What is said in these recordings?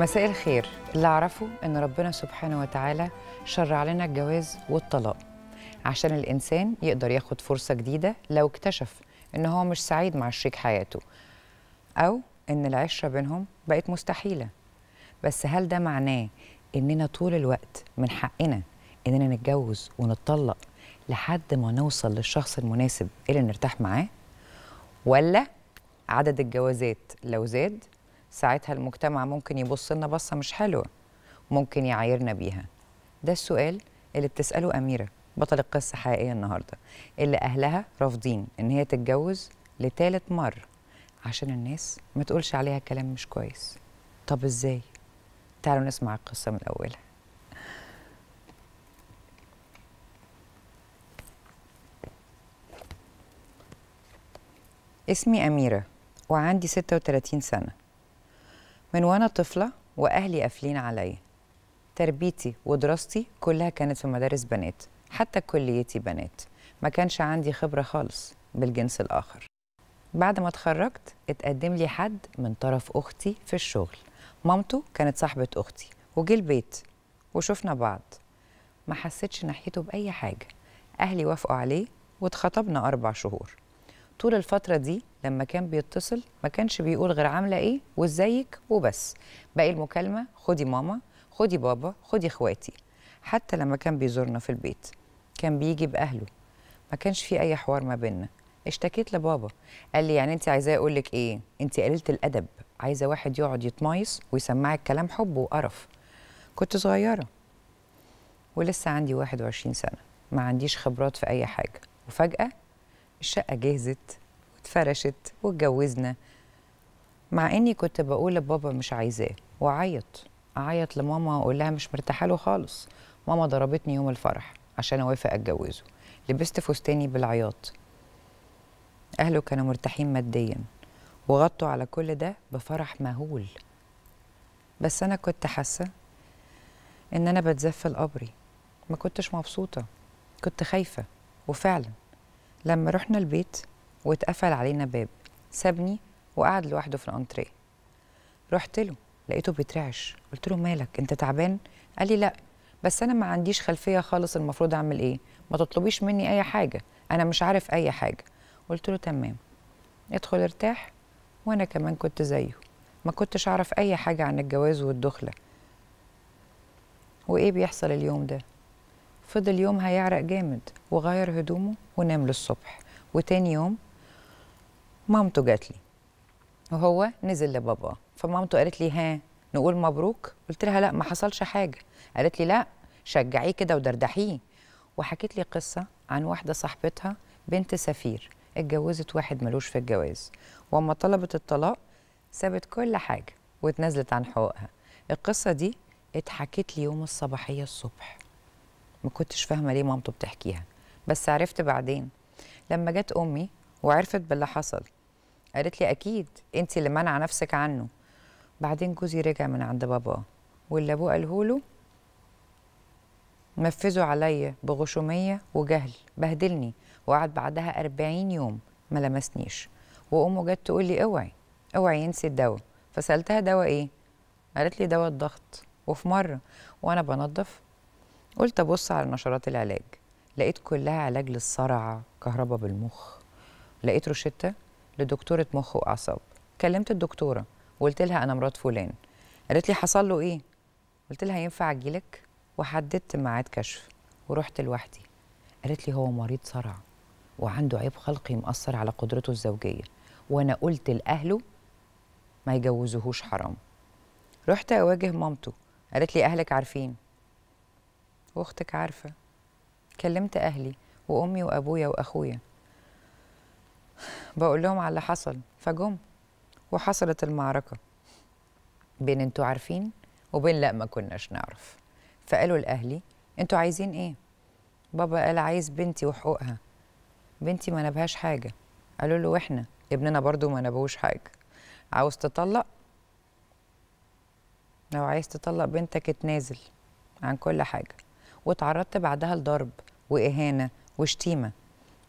مساء الخير اللي اعرفه ان ربنا سبحانه وتعالى شرع لنا الجواز والطلاق عشان الانسان يقدر ياخد فرصه جديده لو اكتشف ان هو مش سعيد مع شريك حياته او ان العشره بينهم بقت مستحيله بس هل ده معناه اننا طول الوقت من حقنا اننا نتجوز ونتطلق لحد ما نوصل للشخص المناسب اللي نرتاح معاه ولا عدد الجوازات لو زاد ساعتها المجتمع ممكن يبص لنا بصه مش حلوه ممكن يعايرنا بيها ده السؤال اللي بتساله اميره بطل القصه حقيقيه النهارده اللي اهلها رافضين ان هي تتجوز لتالت مره عشان الناس ما تقولش عليها كلام مش كويس طب ازاي تعالوا نسمع القصه من اولها اسمي أميرة وعندي 36 سنة من وانا طفله واهلي قافلين عليا تربيتي ودراستي كلها كانت في مدارس بنات حتى كليتي بنات ما كانش عندي خبره خالص بالجنس الاخر بعد ما اتخرجت اتقدم لي حد من طرف اختي في الشغل مامته كانت صاحبه اختي وجه البيت وشفنا بعض ما حسيتش ناحيته باي حاجه اهلي وافقوا عليه واتخطبنا اربع شهور طول الفتره دي لما كان بيتصل ما كانش بيقول غير عامله ايه وازيك وبس باقي المكالمه خدي ماما خدي بابا خدي اخواتي حتى لما كان بيزورنا في البيت كان بيجي باهله ما كانش في اي حوار ما بينا اشتكيت لبابا قال لي يعني انت عايزاه اقول لك ايه انت قليله الادب عايزه واحد يقعد يتمايص ويسمعك كلام حب وقرف كنت صغيره ولسه عندي 21 سنه ما عنديش خبرات في اي حاجه وفجاه الشقة جهزت واتفرشت واتجوزنا مع اني كنت بقول لبابا مش عايزاه واعيط اعيط لماما واقول لها مش مرتاحه له خالص ماما ضربتني يوم الفرح عشان اوافق اتجوزه لبست فستاني بالعياط اهله كانوا مرتاحين ماديا وغطوا على كل ده بفرح مهول بس انا كنت حاسه ان انا بتزفل قبري ما كنتش مبسوطه كنت خايفه وفعلا لما رحنا البيت واتقفل علينا باب سابني وقعد لوحده في الانتريه رحت له لقيته بيترعش قلت له مالك انت تعبان قال لي لا بس انا ما عنديش خلفيه خالص المفروض اعمل ايه ما تطلبيش مني اي حاجه انا مش عارف اي حاجه قلت له تمام ادخل ارتاح وانا كمان كنت زيه ما كنتش اعرف اي حاجه عن الجواز والدخله وايه بيحصل اليوم ده فضل يوم هيعرق جامد وغير هدومه ونام للصبح وتاني يوم مامته جات لي وهو نزل لبابا فمامته قالت لي ها نقول مبروك قلت لها لا ما حصلش حاجه قالت لي لا شجعيه كده ودردحيه وحكيت لي قصه عن واحده صاحبتها بنت سفير اتجوزت واحد ملوش في الجواز واما طلبت الطلاق سابت كل حاجه واتنازلت عن حقوقها القصه دي اتحكت لي يوم الصباحيه الصبح ما كنتش فاهمه ليه مامته بتحكيها بس عرفت بعدين لما جت امي وعرفت باللي حصل قالت لي اكيد انت اللي منع نفسك عنه بعدين جوزي رجع من عند باباه واللي ابوه قاله له نفذوا عليا بغشوميه وجهل بهدلني وقعد بعدها 40 يوم ما لمسنيش وامه جت تقول لي اوعي اوعي ينسي الدواء فسالتها دواء ايه قالت لي دواء الضغط وفي مره وانا بنظف قلت ابص على نشرات العلاج لقيت كلها علاج للصرع كهرباء بالمخ لقيت روشته لدكتوره مخ واعصاب كلمت الدكتوره وقلت لها انا مرات فلان قالت لي حصل له ايه قلت لها ينفع اجيلك وحددت ميعاد كشف ورحت لوحدي قالت لي هو مريض صرع وعنده عيب خلقي مأثر على قدرته الزوجيه وانا قلت لاهله ما يجوزوهوش حرام رحت اواجه مامته قالت لي اهلك عارفين واختك عارفه كلمت اهلي وامي وابويا واخويا بقول لهم على اللي حصل فجم وحصلت المعركه بين انتوا عارفين وبين لا ما كناش نعرف فقالوا لاهلي انتوا عايزين ايه بابا قال عايز بنتي وحقوقها بنتي ما نبهاش حاجه قالوا له واحنا ابننا برضو ما نبهوش حاجه عاوز تطلق لو عايز تطلق بنتك اتنازل عن كل حاجه واتعرضت بعدها لضرب واهانه وشتيمه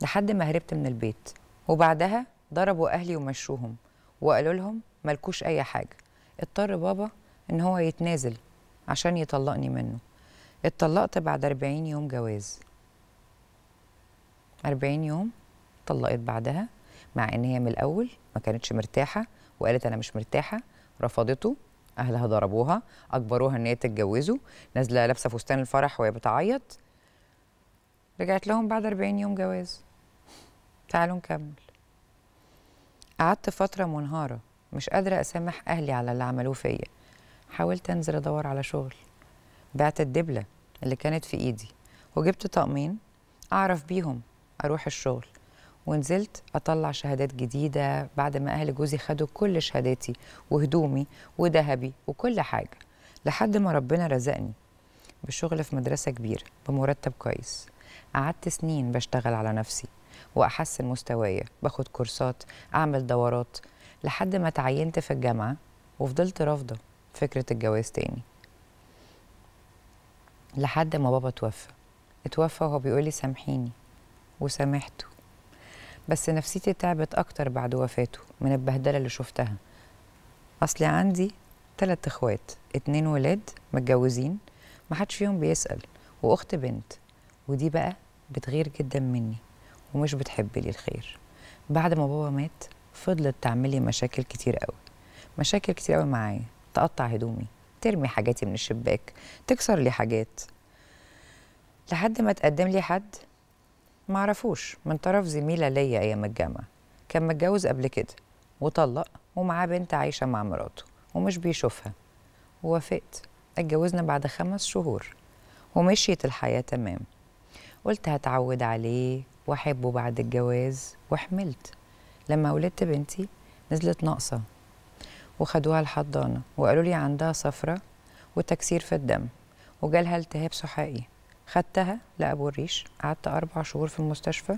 لحد ما هربت من البيت وبعدها ضربوا اهلي ومشوهم وقالوا لهم ملكوش اي حاجه اضطر بابا ان هو يتنازل عشان يطلقني منه اتطلقت بعد 40 يوم جواز 40 يوم اتطلقت بعدها مع ان هي من الاول ما كانتش مرتاحه وقالت انا مش مرتاحه رفضته اهلها ضربوها اجبروها ان هي تتجوزه نازله لابسه فستان الفرح وهي بتعيط رجعت لهم بعد 40 يوم جواز تعالوا نكمل قعدت فتره منهاره مش قادره اسامح اهلي على اللي عملوه فيا حاولت انزل ادور على شغل بعت الدبله اللي كانت في ايدي وجبت طقمين اعرف بيهم اروح الشغل ونزلت اطلع شهادات جديده بعد ما اهل جوزي خدوا كل شهاداتي وهدومي وذهبي وكل حاجه لحد ما ربنا رزقني بشغل في مدرسه كبيره بمرتب كويس قعدت سنين بشتغل على نفسي واحسن مستوايا باخد كورسات اعمل دورات لحد ما تعينت في الجامعه وفضلت رافضه فكره الجواز تاني لحد ما بابا توفى اتوفى وهو بيقولي سامحيني وسامحته بس نفسيتي تعبت أكتر بعد وفاته من البهدلة اللي شفتها أصلي عندي ثلاث إخوات اتنين ولاد متجوزين محدش فيهم بيسأل وأخت بنت ودي بقى بتغير جدا مني ومش بتحب لي الخير بعد ما بابا مات فضلت تعملي مشاكل كتير قوي مشاكل كتير قوي معايا تقطع هدومي ترمي حاجاتي من الشباك تكسر لي حاجات لحد ما تقدم لي حد معرفوش من طرف زميله ليا ايام الجامعه كان متجوز قبل كده وطلق ومعاه بنت عايشه مع مراته ومش بيشوفها ووافقت اتجوزنا بعد خمس شهور ومشيت الحياه تمام قلت هتعود عليه واحبه بعد الجواز وحملت لما ولدت بنتي نزلت ناقصه وخدوها الحضانه وقالوا لي عندها صفرة وتكسير في الدم وجالها التهاب سحائي خدتها لابو الريش قعدت اربع شهور في المستشفى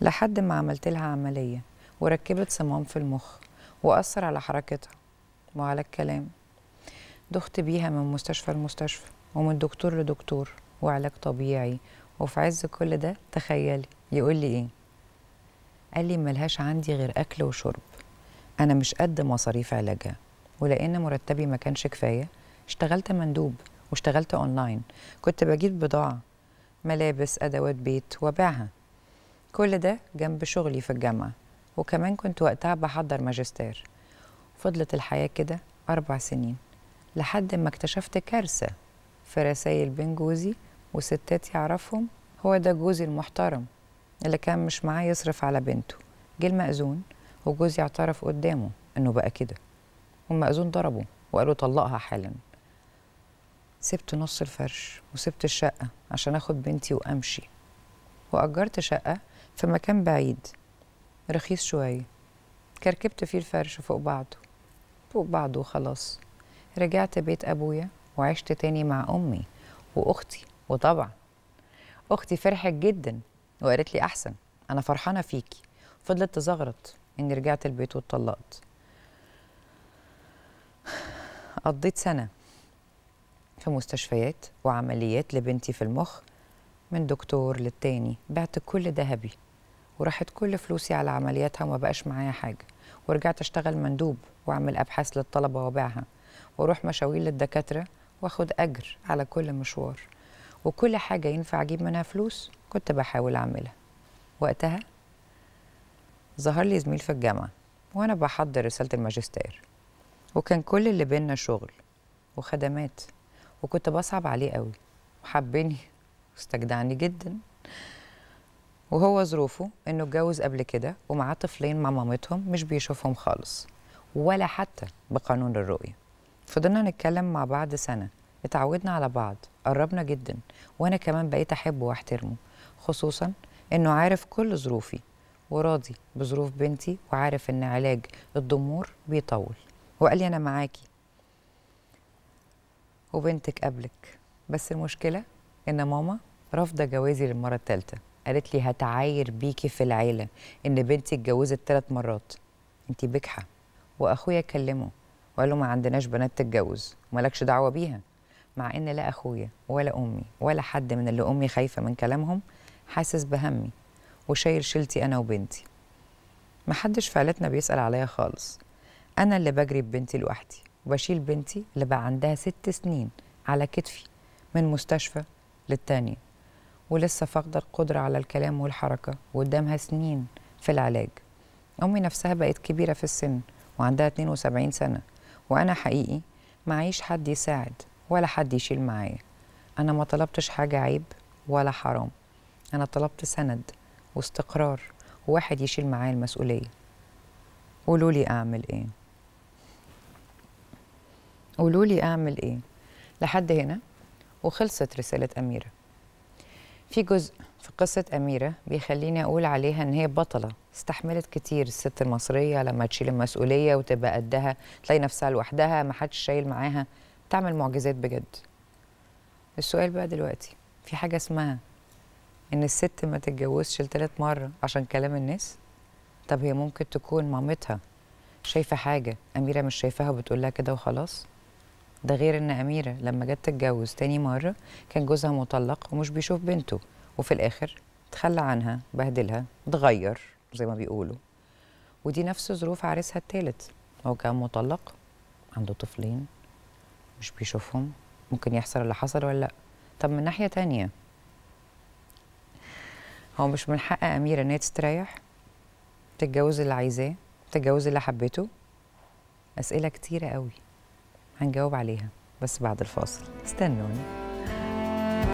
لحد ما عملت لها عمليه وركبت صمام في المخ واثر على حركتها وعلى الكلام دخت بيها من مستشفى لمستشفى ومن دكتور لدكتور وعلاج طبيعي وفي عز كل ده تخيلي يقول لي ايه قال لي ملهاش عندي غير اكل وشرب انا مش قد مصاريف علاجها ولان مرتبي ما كانش كفايه اشتغلت مندوب واشتغلت اونلاين كنت بجيب بضاعه ملابس ادوات بيت وابيعها كل ده جنب شغلي في الجامعه وكمان كنت وقتها بحضر ماجستير فضلت الحياه كده اربع سنين لحد ما اكتشفت كارثه في رسايل بين جوزي وستات يعرفهم هو ده جوزي المحترم اللي كان مش معاه يصرف على بنته جه المأذون وجوزي اعترف قدامه انه بقى كده والمأذون ضربه وقالوا طلقها حالا سبت نص الفرش وسبت الشقة عشان أخد بنتي وأمشي وأجرت شقة في مكان بعيد رخيص شوية كركبت فيه الفرش فوق بعضه فوق بعضه وخلاص رجعت بيت أبويا وعشت تاني مع أمي وأختي وطبعا أختي فرحت جدا وقالت لي أحسن أنا فرحانة فيكي فضلت تزغرط إني رجعت البيت واتطلقت قضيت سنة في مستشفيات وعمليات لبنتي في المخ من دكتور للتاني بعت كل ذهبي وراحت كل فلوسي على عملياتها وما بقاش معايا حاجة ورجعت أشتغل مندوب وأعمل أبحاث للطلبة وأبيعها وأروح مشاوير للدكاترة وأخد أجر على كل مشوار وكل حاجة ينفع أجيب منها فلوس كنت بحاول أعملها وقتها ظهر لي زميل في الجامعة وأنا بحضر رسالة الماجستير وكان كل اللي بينا شغل وخدمات وكنت بصعب عليه قوي وحبني واستجدعني جدا وهو ظروفه انه اتجوز قبل كده ومعاه طفلين مع مامتهم مش بيشوفهم خالص ولا حتى بقانون الرؤيه فضلنا نتكلم مع بعض سنه اتعودنا على بعض قربنا جدا وانا كمان بقيت احبه واحترمه خصوصا انه عارف كل ظروفي وراضي بظروف بنتي وعارف ان علاج الضمور بيطول وقال لي انا معاكي وبنتك قبلك بس المشكله ان ماما رافضه جوازي للمره الثالثه قالت لي هتعاير بيكي في العيله ان بنتي اتجوزت ثلاث مرات انت بجحه واخويا كلمه وقال له ما عندناش بنات تتجوز ومالكش دعوه بيها مع ان لا اخويا ولا امي ولا حد من اللي امي خايفه من كلامهم حاسس بهمي وشايل شيلتي انا وبنتي محدش في عيلتنا بيسال عليا خالص انا اللي بجري ببنتي لوحدي وبشيل بنتي اللي بقى عندها ست سنين على كتفي من مستشفى للتانية ولسه فاقدة القدرة على الكلام والحركة وقدامها سنين في العلاج أمي نفسها بقت كبيرة في السن وعندها 72 سنة وأنا حقيقي معيش حد يساعد ولا حد يشيل معايا أنا ما طلبتش حاجة عيب ولا حرام أنا طلبت سند واستقرار وواحد يشيل معايا المسؤولية قولولي أعمل إيه قولوا لي اعمل ايه لحد هنا وخلصت رساله اميره في جزء في قصه اميره بيخليني اقول عليها ان هي بطله استحملت كتير الست المصريه لما تشيل المسؤوليه وتبقى قدها تلاقي نفسها لوحدها ما حدش شايل معاها تعمل معجزات بجد السؤال بقى دلوقتي في حاجه اسمها ان الست ما تتجوزش لتالت مره عشان كلام الناس طب هي ممكن تكون مامتها شايفه حاجه اميره مش شايفاها وبتقول لها كده وخلاص ده غير ان اميره لما جت تتجوز تاني مره كان جوزها مطلق ومش بيشوف بنته وفي الاخر تخلى عنها بهدلها اتغير زي ما بيقولوا ودي نفس ظروف عريسها التالت هو كان مطلق عنده طفلين مش بيشوفهم ممكن يحصل اللي حصل ولا لا طب من ناحيه تانية هو مش من حق اميره ان هي تستريح تتجوز اللي عايزاه تتجوز اللي حبته اسئله كتيره قوي هنجاوب عليها بس بعد الفاصل استنوني